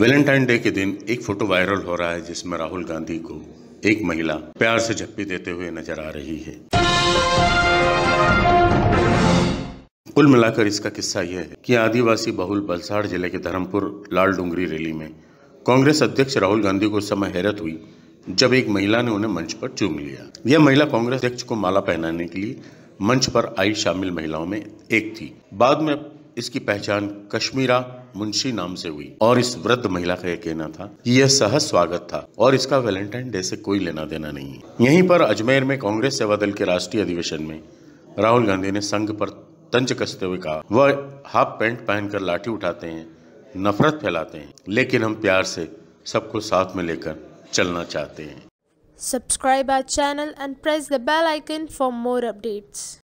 Valentine day के दिन एक फोटो वायरल हो रहा है जिसमें राहुल गांधी को एक महिला प्यार से झप्पी देते हुए नजर आ रही है कुल मिलाकर इसका किस्सा यह है कि आदिवासी बहुल बलसाड़ जिले के धर्मपुर लाल डूंगरी रैली में कांग्रेस अध्यक्ष राहुल गांधी को समय हैरत हुई जब एक महिला ने उन्हें मंच पर चूम लिया यह महिला कांग्रेस अध्यक्ष को माला पहनाने के लिए मंच पर आई शामिल महिलाओं में एक थी बाद में इसकी पहचान कश्मीरा मुंशी नाम से हुई और इस वृद्ध महिला का यह कहना था कि यह सहज स्वागत था और इसका वैलेंटाइन डे से कोई लेना देना नहीं है यहीं पर अजमेर में कांग्रेस सेवा दल के राष्ट्रीय अधिवेशन में राहुल गांधी ने संघ पर तंज कसते हुए कहा वह हाफ पैंट पहनकर लाठी उठाते हैं नफरत फैलाते हैं लेकिन हम प्यार से सबको साथ में लेकर चलना चाहते हैं subscribe our channel and press the bell icon for more updates